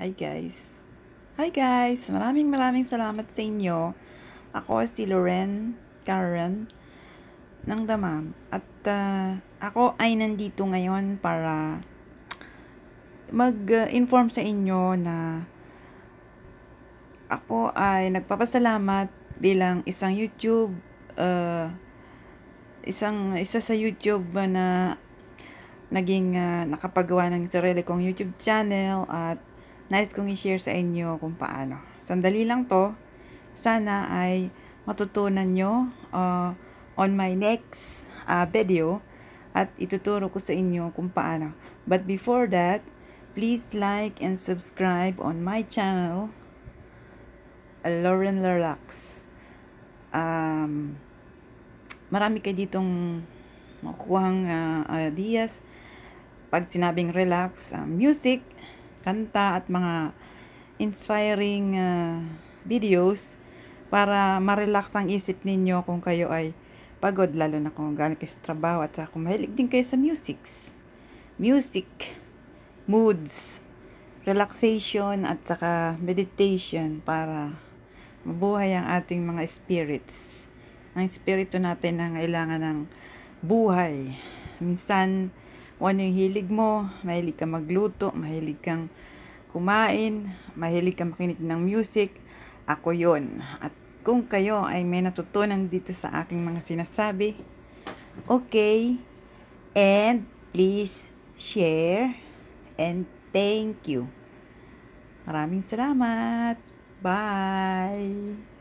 Hi guys. Hi guys. Maraming maraming salamat sa inyo. Ako si Loren Karen ng Damam. At uh, ako ay nandito ngayon para mag-inform sa inyo na ako ay nagpapasalamat bilang isang YouTube uh, isang isa sa YouTube na naging uh, nakapagawa ng sarili kong YouTube channel at nais kong i-share sa inyo kung paano. Sandali lang to. Sana ay matutunan nyo uh, on my next uh, video at ituturo ko sa inyo kung paano. But before that, please like and subscribe on my channel, Lauren Larax. Um, marami kayo ditong makukuhang uh, ideas pag sinabing relax, uh, music, kanta at mga inspiring uh, videos para ma-relax ang isip ninyo kung kayo ay pagod lalo na kung galing kayo sa trabaho at saka mahilig din kayo sa music. Music, moods, relaxation at saka meditation para mabuhay ang ating mga spirits. Ang spirito natin na kailangan ng buhay. Minsan, kung ano yung hilig mo, mahilig kang magluto, mahilig kang kumain, mahilig kang makinig ng music, ako yon At kung kayo ay may natutunan dito sa aking mga sinasabi, okay, and please share, and thank you. Maraming salamat. Bye.